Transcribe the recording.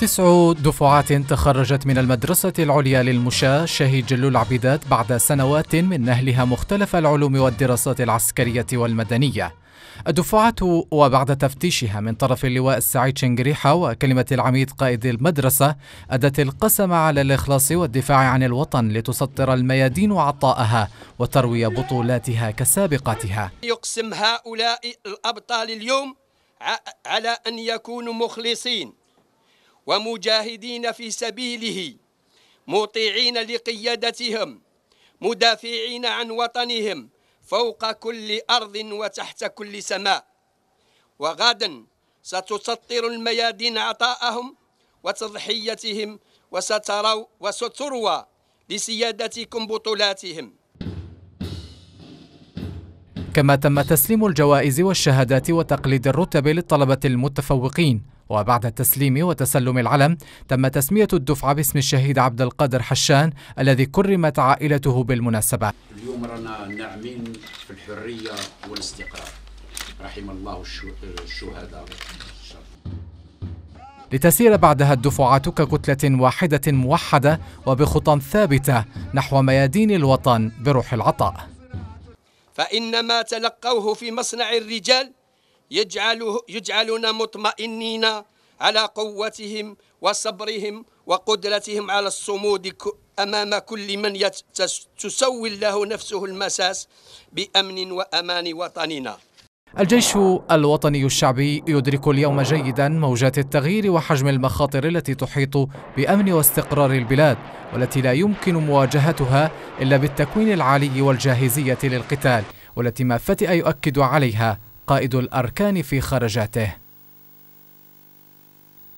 تسع دفعات تخرجت من المدرسة العليا للمشاة شهيد جلو العبيدات بعد سنوات من نهلها مختلف العلوم والدراسات العسكرية والمدنية الدفعة وبعد تفتيشها من طرف اللواء السعيد شنقريحة وكلمة العميد قائد المدرسة أدت القسم على الإخلاص والدفاع عن الوطن لتسطر الميادين عطاءها وتروي بطولاتها كسابقاتها يقسم هؤلاء الأبطال اليوم على أن يكونوا مخلصين ومجاهدين في سبيله مطيعين لقيادتهم مدافعين عن وطنهم فوق كل أرض وتحت كل سماء وغدا ستسطر الميادين عطاءهم وتضحيتهم وستروا وستروى لسيادتكم بطولاتهم كما تم تسليم الجوائز والشهادات وتقليد الرتب للطلبة المتفوقين وبعد التسليم وتسلم العلم تم تسمية الدفعة باسم الشهيد عبد القادر حشان الذي كرمت عائلته بالمناسبة اليوم رانا ناعمين في الحرية والاستقرار رحم الله الشهداء لتسير بعدها الدفعات ككتلة واحدة موحدة وبخطى ثابتة نحو ميادين الوطن بروح العطاء فإن ما تلقوه في مصنع الرجال يجعله يجعلنا مطمئنين على قوتهم وصبرهم وقدرتهم على الصمود أمام كل من تسول له نفسه المساس بأمن وأمان وطننا الجيش الوطني الشعبي يدرك اليوم جيدا موجات التغيير وحجم المخاطر التي تحيط بأمن واستقرار البلاد والتي لا يمكن مواجهتها إلا بالتكوين العالي والجاهزية للقتال والتي ما فتئ يؤكد عليها قائد الاركان في خرجاته